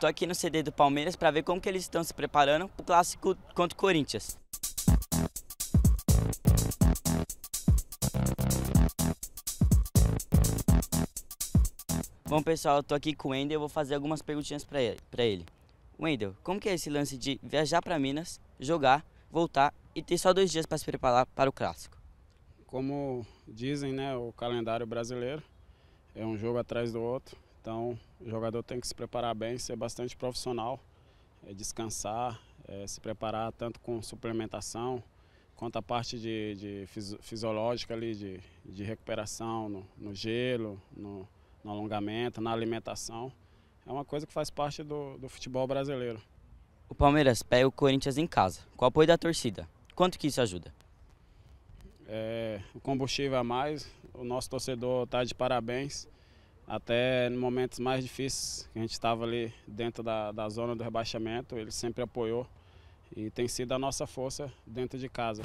Tô aqui no CD do Palmeiras para ver como que eles estão se preparando para o clássico contra o Corinthians. Bom pessoal, eu tô aqui com o Wendel, eu vou fazer algumas perguntinhas para ele, pra ele. Wendel, como que é esse lance de viajar para Minas, jogar, voltar e ter só dois dias para se preparar para o clássico? Como dizem, né, o calendário brasileiro é um jogo atrás do outro. Então, o jogador tem que se preparar bem, ser bastante profissional, é, descansar, é, se preparar tanto com suplementação, quanto a parte de, de fisiológica ali, de, de recuperação no, no gelo, no, no, alongamento, na alimentação. É uma coisa que faz parte do, do futebol brasileiro. O Palmeiras pega o Corinthians em casa, com o apoio da torcida. Quanto que isso ajuda? É, o combustível a mais, o nosso torcedor está de parabéns até nos momentos mais difíceis, que a gente estava ali dentro da, da zona do rebaixamento, ele sempre apoiou e tem sido a nossa força dentro de casa.